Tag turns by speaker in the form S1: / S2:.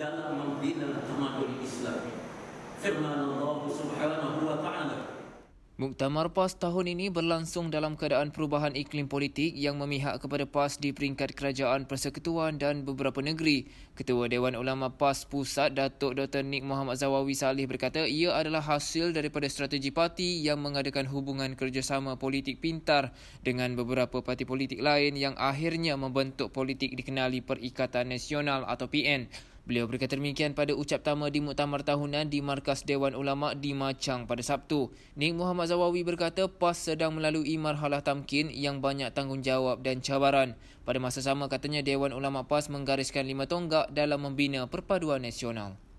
S1: dalam membina tamadun Islam. Firman Allah Subhanahu wa taala
S2: Muktamar PAS tahun ini berlangsung dalam keadaan perubahan iklim politik yang memihak kepada PAS di peringkat kerajaan persekutuan dan beberapa negeri. Ketua Dewan Ulama PAS Pusat Datuk Dr. Nik Muhammad Zawawi Salih berkata ia adalah hasil daripada strategi parti yang mengadakan hubungan kerjasama politik pintar dengan beberapa parti politik lain yang akhirnya membentuk politik dikenali Perikatan Nasional atau PN. Beliau berkata demikian pada ucap tama di Muktamar Tahunan di Markas Dewan Ulama di Macang pada Sabtu. Nik Muhammad Zawawi berkata PAS sedang melalui marhalah tamkin yang banyak tanggungjawab dan cabaran. Pada masa sama katanya Dewan Ulama PAS menggariskan lima tonggak dalam membina perpaduan nasional.